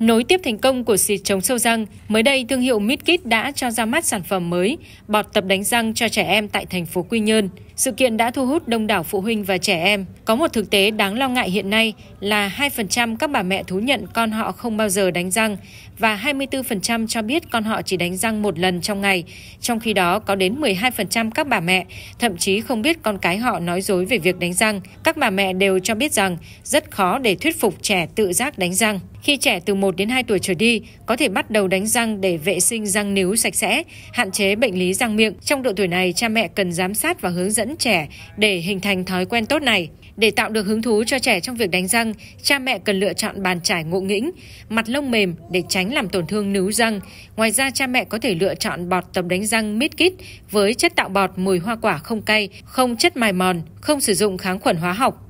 Nối tiếp thành công của xịt chống sâu răng, mới đây thương hiệu Midkit đã cho ra mắt sản phẩm mới, bọt tập đánh răng cho trẻ em tại thành phố Quy Nhơn. Sự kiện đã thu hút đông đảo phụ huynh và trẻ em. Có một thực tế đáng lo ngại hiện nay là 2% các bà mẹ thú nhận con họ không bao giờ đánh răng và 24% cho biết con họ chỉ đánh răng một lần trong ngày. Trong khi đó, có đến 12% các bà mẹ thậm chí không biết con cái họ nói dối về việc đánh răng. Các bà mẹ đều cho biết rằng rất khó để thuyết phục trẻ tự giác đánh răng. Khi trẻ từ 1 đến 2 tuổi trở đi, có thể bắt đầu đánh răng để vệ sinh răng níu sạch sẽ, hạn chế bệnh lý răng miệng. Trong độ tuổi này, cha mẹ cần giám sát và hướng dẫn lẫn trẻ để hình thành thói quen tốt này. Để tạo được hứng thú cho trẻ trong việc đánh răng, cha mẹ cần lựa chọn bàn trải ngộ nghĩnh, mặt lông mềm để tránh làm tổn thương nướu răng. Ngoài ra, cha mẹ có thể lựa chọn bọt tập đánh răng Mid kít với chất tạo bọt mùi hoa quả không cay, không chất mài mòn, không sử dụng kháng khuẩn hóa học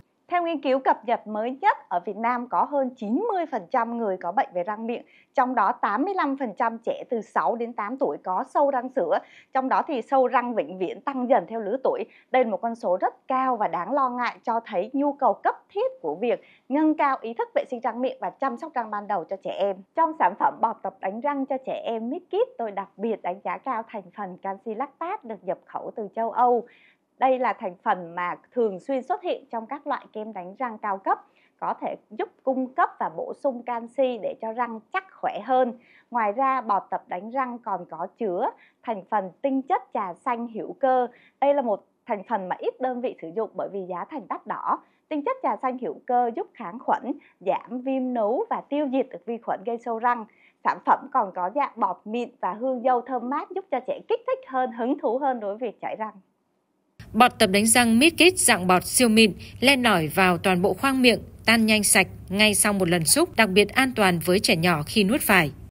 nghiên cứu cập nhật mới nhất, ở Việt Nam có hơn 90% người có bệnh về răng miệng, trong đó 85% trẻ từ 6 đến 8 tuổi có sâu răng sữa, trong đó thì sâu răng vĩnh viễn tăng dần theo lứa tuổi. Đây là một con số rất cao và đáng lo ngại cho thấy nhu cầu cấp thiết của việc nâng cao ý thức vệ sinh răng miệng và chăm sóc răng ban đầu cho trẻ em. Trong sản phẩm bọt tập đánh răng cho trẻ em Midkit, tôi đặc biệt đánh giá cao thành phần canxi lactate được nhập khẩu từ châu Âu. Đây là thành phần mà thường xuyên xuất hiện trong các loại kem đánh răng cao cấp có thể giúp cung cấp và bổ sung canxi để cho răng chắc khỏe hơn. Ngoài ra, bọt tập đánh răng còn có chứa thành phần tinh chất trà xanh hữu cơ. Đây là một thành phần mà ít đơn vị sử dụng bởi vì giá thành đắt đỏ. Tinh chất trà xanh hữu cơ giúp kháng khuẩn, giảm viêm nấu và tiêu diệt được vi khuẩn gây sâu răng. Sản phẩm còn có dạng bọt mịn và hương dâu thơm mát giúp cho trẻ kích thích hơn, hứng thú hơn đối với việc chảy răng. Bọt tập đánh răng mít kít dạng bọt siêu mịn len nổi vào toàn bộ khoang miệng, tan nhanh sạch ngay sau một lần xúc, đặc biệt an toàn với trẻ nhỏ khi nuốt phải.